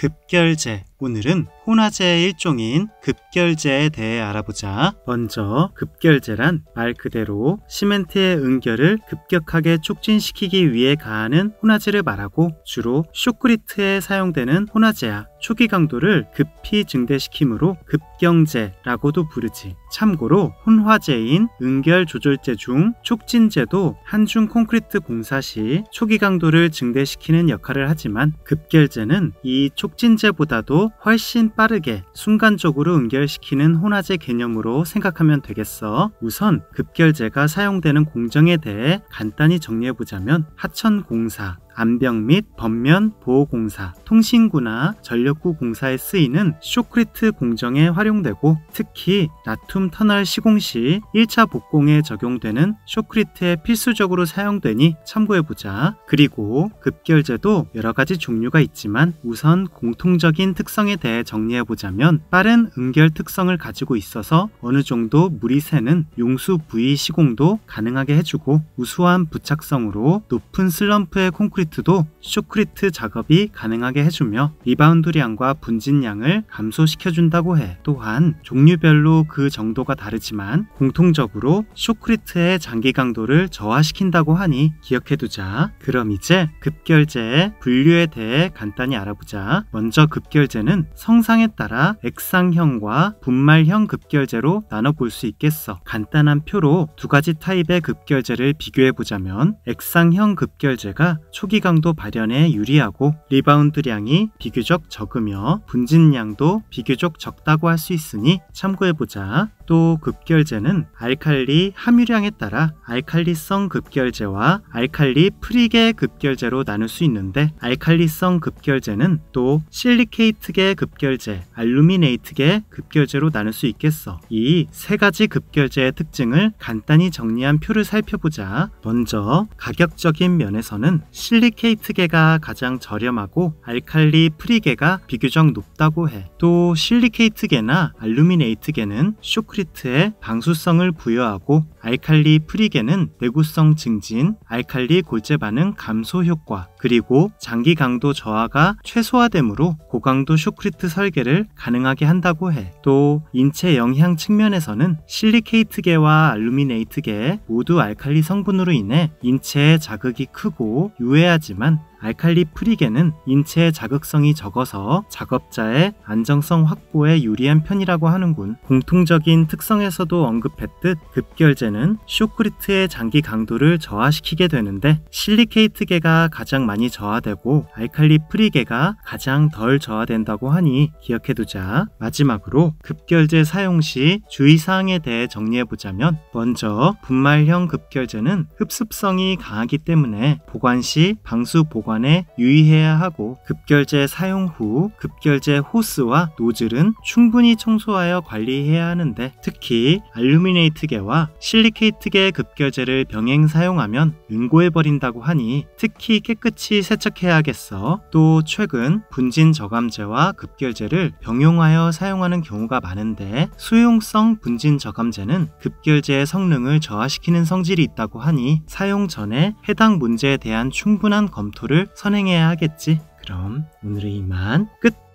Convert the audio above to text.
급결제 오늘은 혼화제의 일종인 급결제에 대해 알아보자. 먼저 급결제란 말 그대로 시멘트의 응결을 급격하게 촉진시키기 위해 가하는 혼화제를 말하고 주로 쇼크리트에 사용되는 혼화제야 초기 강도를 급히 증대시키므로 급경제라고도 부르지. 참고로 혼화제인 응결조절제 중 촉진제도 한중 콘크리트 공사 시 초기 강도를 증대시키는 역할을 하지만 급결제는 이 촉진제보다도 훨씬 빠르게 순간적으로 응결시키는 혼화제 개념으로 생각하면 되겠어. 우선 급결제가 사용되는 공정에 대해 간단히 정리해보자면 하천공사, 안병 및 범면 보호공사, 통신구나 전력구 공사에 쓰이는 쇼크리트 공정에 활용되고 특히 나툼 터널 시공 시 1차 복공에 적용되는 쇼크리트에 필수적으로 사용되니 참고해보자. 그리고 급결제도 여러가지 종류가 있지만 우선 공통적인 특성에 대해 정리해보자면 빠른 응결 특성을 가지고 있어서 어느 정도 무리세는 용수 부위 시공도 가능하게 해주고 우수한 부착성으로 높은 슬럼프의 콘크리트 슈크리트도 쇼크리트 작업이 가능하게 해주며 리바운드량과 분진량을 감소시켜준다고 해. 또한 종류별로 그 정도가 다르지만 공통적으로 슈크리트의 장기 강도를 저하시킨다고 하니 기억해두자. 그럼 이제 급결제의 분류에 대해 간단히 알아보자. 먼저 급결제는 성상에 따라 액상형과 분말형 급결제로 나눠볼 수 있겠어. 간단한 표로 두 가지 타입의 급결제를 비교해보자면 액상형 급결제가 초 초기 강도 발현에 유리하고 리바운드량이 비교적 적으며 분진량도 비교적 적다고 할 수 있으니 참고해보자. 또 급결제는 알칼리 함유량에 따라 알칼리성 급결제와 알칼리 프리계 급결제로 나눌 수 있는데 알칼리성 급결제는 또 실리케이트계 급결제, 알루미네이트계 급결제로 나눌 수 있겠어. 이 세 가지 급결제의 특징을 간단히 정리한 표를 살펴보자. 먼저 가격적인 면에서는 실리케이트계가 가장 저렴하고 알칼리 프리계가 비교적 높다고 해. 또 실리케이트계나 알루미네이트계는 쇼크리 콘크리트에 방수성을 부여하고 알칼리 프리겐은 내구성 증진, 알칼리 골재 반응 감소 효과, 그리고 장기 강도 저하가 최소화되므로 고강도 쇼크리트 설계를 가능하게 한다고 해. 또 인체 영향 측면에서는 실리케이트계와 알루미네이트계 모두 알칼리 성분으로 인해 인체에 자극이 크고 유해하지만 알칼리 프리계는 인체의 자극성이 적어서 작업자의 안정성 확보에 유리한 편이라고 하는군. 공통적인 특성에서도 언급했듯 급결제는 쇼크리트의 장기 강도를 저하시키게 되는데 실리케이트계가 가장 많이 저하되고 알칼리 프리계가 가장 덜 저하된다고 하니 기억해두자. 마지막으로 급결제 사용 시 주의사항에 대해 정리해보자면 먼저 분말형 급결제는 흡습성이 강하기 때문에 보관 시 방수 보관에 유의해야 하고 급결제 사용 후 급결제 호스와 노즐은 충분히 청소하여 관리해야 하는데 특히 알루미네이트계와 실리케이트계 급결제를 병행 사용하면 응고해버린다고 하니 특히 깨끗 같이 세척해야겠어. 또 최근 분진 저감제와 급결제를 병용하여 사용하는 경우가 많은데 수용성 분진 저감제는 급결제의 성능을 저하시키는 성질이 있다고 하니 사용 전에 해당 문제에 대한 충분한 검토를 선행해야 하겠지. 그럼 오늘은 이만 끝!